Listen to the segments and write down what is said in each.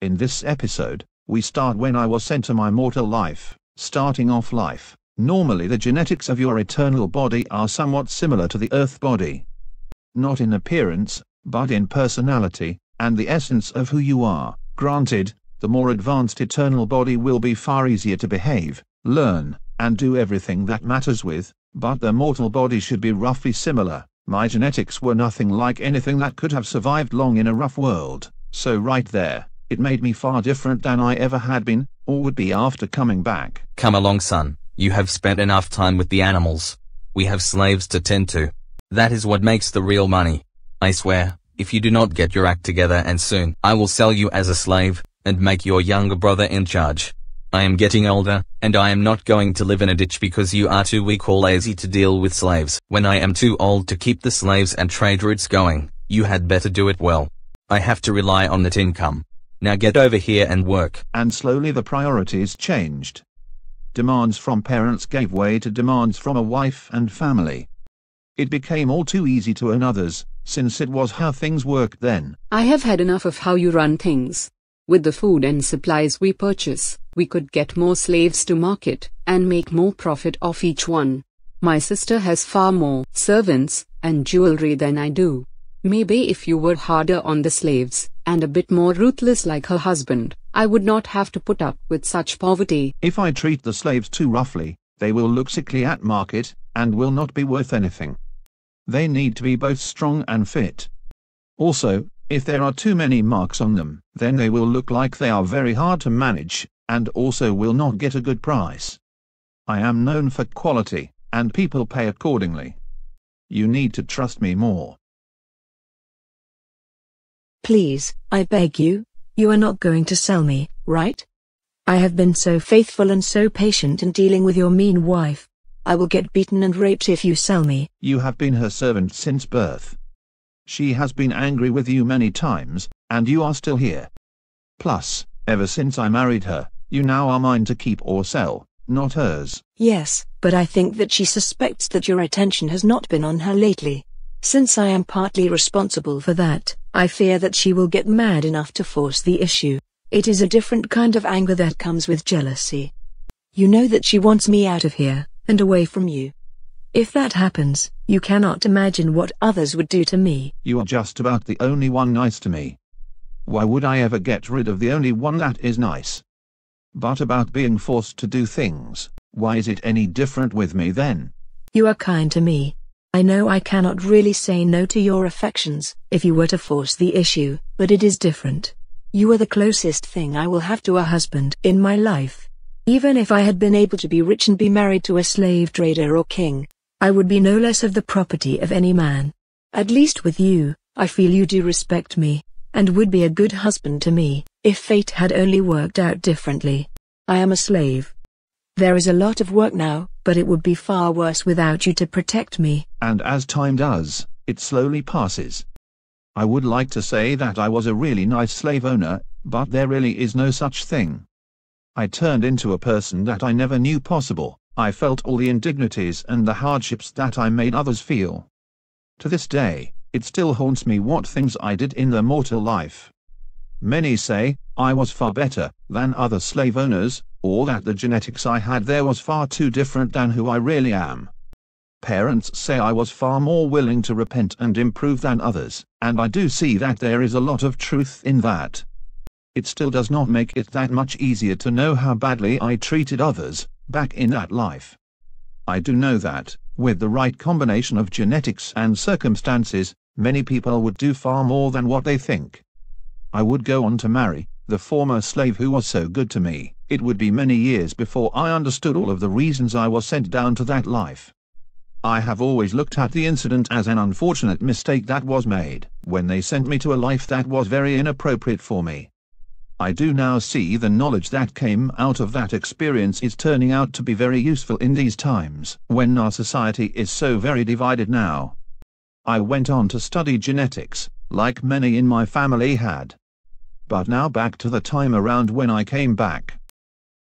In this episode, we start when I was sent to my mortal life, starting off life. Normally the genetics of your eternal body are somewhat similar to the earth body. Not in appearance, but in personality, and the essence of who you are. Granted, the more advanced eternal body will be far easier to behave, learn, and do everything that matters with, but the mortal body should be roughly similar. My genetics were nothing like anything that could have survived long in a rough world, so right there, it made me far different than I ever had been, or would be after coming back. Come along, son. You have spent enough time with the animals. We have slaves to tend to. That is what makes the real money. I swear, if you do not get your act together and soon, I will sell you as a slave, and make your younger brother in charge. I am getting older, and I am not going to live in a ditch because you are too weak or lazy to deal with slaves. When I am too old to keep the slaves and trade routes going, you had better do it well. I have to rely on that income. Now get over here and work. And slowly the priorities changed. Demands from parents gave way to demands from a wife and family. It became all too easy to own others, since it was how things worked then. I have had enough of how you run things. With the food and supplies we purchase, we could get more slaves to market, and make more profit off each one. My sister has far more servants and jewelry than I do. Maybe if you were harder on the slaves, and a bit more ruthless like her husband, I would not have to put up with such poverty. If I treat the slaves too roughly, they will look sickly at market, and will not be worth anything. They need to be both strong and fit. Also, if there are too many marks on them, then they will look like they are very hard to manage, and also will not get a good price. I am known for quality, and people pay accordingly. You need to trust me more. Please, I beg you, you are not going to sell me, right? I have been so faithful and so patient in dealing with your mean wife. I will get beaten and raped if you sell me. You have been her servant since birth. She has been angry with you many times, and you are still here. Plus, ever since I married her, you now are mine to keep or sell, not hers. Yes, but I think that she suspects that your attention has not been on her lately. Since I am partly responsible for that, I fear that she will get mad enough to force the issue. It is a different kind of anger that comes with jealousy. You know that she wants me out of here, and away from you. If that happens, you cannot imagine what others would do to me. You are just about the only one nice to me. Why would I ever get rid of the only one that is nice? But about being forced to do things, why is it any different with me then? You are kind to me, I know I cannot really say no to your affections if you were to force the issue, but it is different. You are the closest thing I will have to a husband in my life. Even if I had been able to be rich and be married to a slave trader or king, I would be no less of the property of any man. At least with you, I feel you do respect me, and would be a good husband to me, if fate had only worked out differently. I am a slave. There is a lot of work now, but it would be far worse without you to protect me. And as time does, it slowly passes. I would like to say that I was a really nice slave owner, but there really is no such thing. I turned into a person that I never knew possible, I felt all the indignities and the hardships that I made others feel. To this day, it still haunts me what things I did in their mortal life. Many say, I was far better than other slave owners, or that the genetics I had there was far too different than who I really am. Parents say I was far more willing to repent and improve than others, and I do see that there is a lot of truth in that. It still does not make it that much easier to know how badly I treated others, back in that life. I do know that, with the right combination of genetics and circumstances, many people would do far more than what they think. I would go on to marry, the former slave who was so good to me. It would be many years before I understood all of the reasons I was sent down to that life. I have always looked at the incident as an unfortunate mistake that was made when they sent me to a life that was very inappropriate for me. I do now see the knowledge that came out of that experience is turning out to be very useful in these times when our society is so very divided now. I went on to study genetics, like many in my family had. But now back to the time around when I came back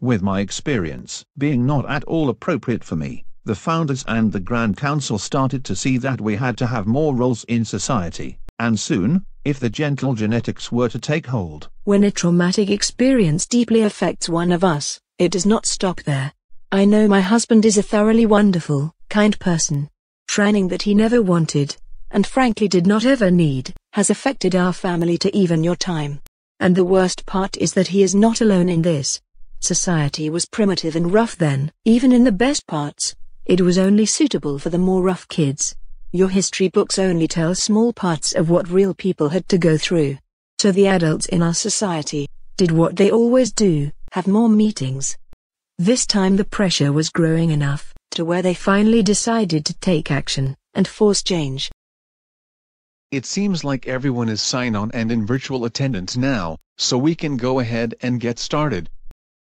with my experience being not at all appropriate for me, the founders and the Grand Council started to see that we had to have more roles in society, and soon, if the gentle genetics were to take hold. When a traumatic experience deeply affects one of us, it does not stop there. I know my husband is a thoroughly wonderful, kind person. Training that he never wanted, and frankly did not ever need, has affected our family to even your time. And the worst part is that he is not alone in this. Society was primitive and rough then, even in the best parts. It was only suitable for the more rough kids. Your history books only tell small parts of what real people had to go through. So the adults in our society did what they always do, have more meetings. This time the pressure was growing enough to where they finally decided to take action and force change. It seems like everyone is sign on and in virtual attendance now, so we can go ahead and get started,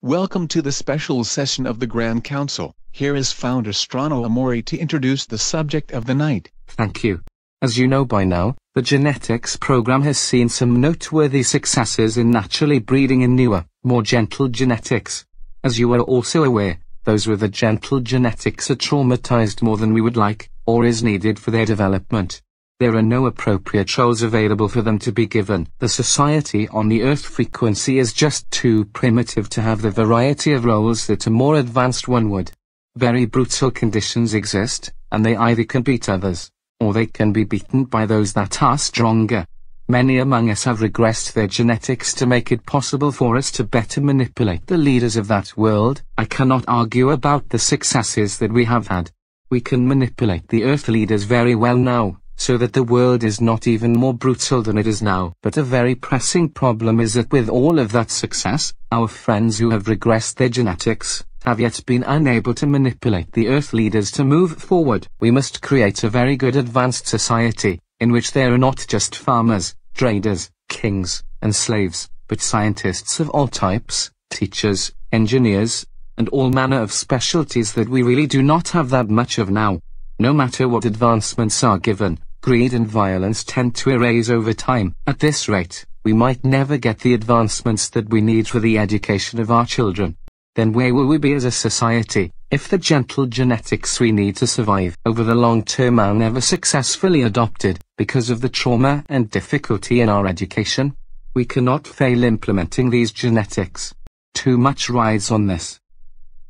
Welcome to the special session of the Grand Council. Here is founder Strano Amori to introduce the subject of the night. Thank you. As you know by now, the genetics program has seen some noteworthy successes in naturally breeding in newer, more gentle genetics. As you are also aware, those with the gentle genetics are traumatized more than we would like, or is needed for their development. There are no appropriate roles available for them to be given. The society on the Earth frequency is just too primitive to have the variety of roles that a more advanced one would. Very brutal conditions exist, and they either can beat others, or they can be beaten by those that are stronger. Many among us have regressed their genetics to make it possible for us to better manipulate the leaders of that world. I cannot argue about the successes that we have had. We can manipulate the Earth leaders very well now so that the world is not even more brutal than it is now. But a very pressing problem is that with all of that success, our friends who have regressed their genetics, have yet been unable to manipulate the Earth leaders to move forward. We must create a very good advanced society, in which there are not just farmers, traders, kings, and slaves, but scientists of all types, teachers, engineers, and all manner of specialties that we really do not have that much of now. No matter what advancements are given, greed and violence tend to erase over time. At this rate, we might never get the advancements that we need for the education of our children. Then where will we be as a society, if the gentle genetics we need to survive over the long term are never successfully adopted, because of the trauma and difficulty in our education? We cannot fail implementing these genetics. Too much rides on this.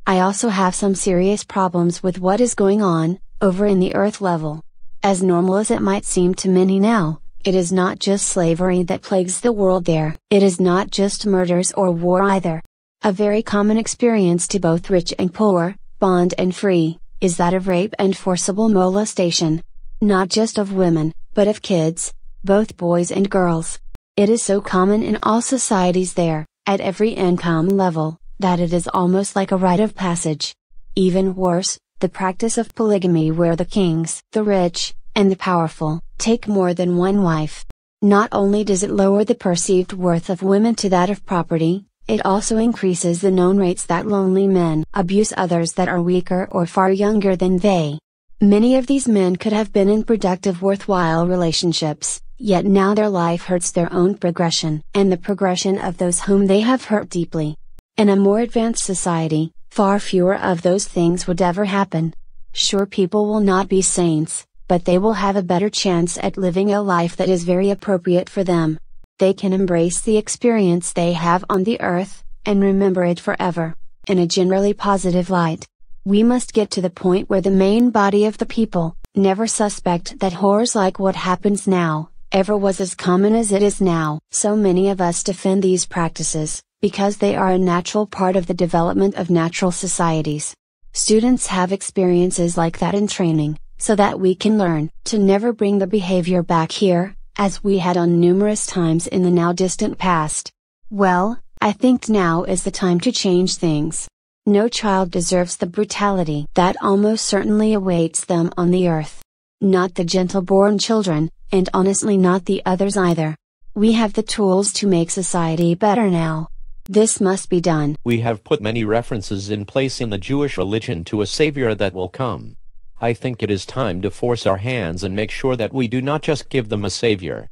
I also have some serious problems with what is going on, over in the earth level. As normal as it might seem to many now, it is not just slavery that plagues the world there. It is not just murders or war either. A very common experience to both rich and poor, bond and free, is that of rape and forcible molestation. Not just of women, but of kids, both boys and girls. It is so common in all societies there, at every income level, that it is almost like a rite of passage. Even worse, the practice of polygamy where the kings, the rich, and the powerful, take more than one wife. Not only does it lower the perceived worth of women to that of property, it also increases the known rates that lonely men abuse others that are weaker or far younger than they. Many of these men could have been in productive, worthwhile relationships, yet now their life hurts their own progression and the progression of those whom they have hurt deeply. In a more advanced society, far fewer of those things would ever happen. Sure people will not be saints, but they will have a better chance at living a life that is very appropriate for them. They can embrace the experience they have on the earth, and remember it forever, in a generally positive light. We must get to the point where the main body of the people, never suspect that horrors like what happens now, ever was as common as it is now. So many of us defend these practices, because they are a natural part of the development of natural societies. Students have experiences like that in training, so that we can learn to never bring the behavior back here, as we had on numerous times in the now distant past. Well, I think now is the time to change things. No child deserves the brutality that almost certainly awaits them on the earth. Not the gentle born children, and honestly not the others either. We have the tools to make society better now. This must be done. We have put many references in place in the Jewish religion to a Savior that will come. I think it is time to force our hands and make sure that we do not just give them a Savior,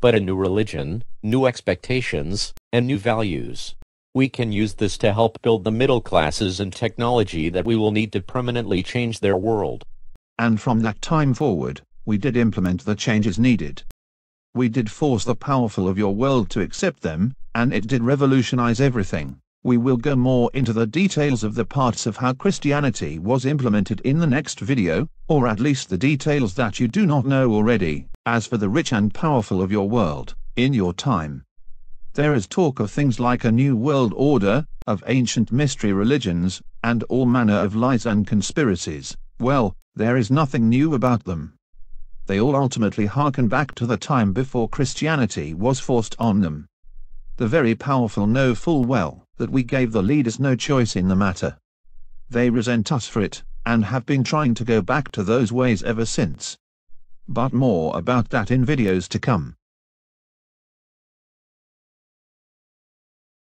but a new religion, new expectations, and new values. We can use this to help build the middle classes and technology that we will need to permanently change their world. And from that time forward, we did implement the changes needed. We did force the powerful of your world to accept them, and it did revolutionize everything. We will go more into the details of the parts of how Christianity was implemented in the next video, or at least the details that you do not know already. As for the rich and powerful of your world, in your time, there is talk of things like a new world order, of ancient mystery religions, and all manner of lies and conspiracies. Well, there is nothing new about them they all ultimately hearken back to the time before Christianity was forced on them. The very powerful know full well that we gave the leaders no choice in the matter. They resent us for it, and have been trying to go back to those ways ever since. But more about that in videos to come.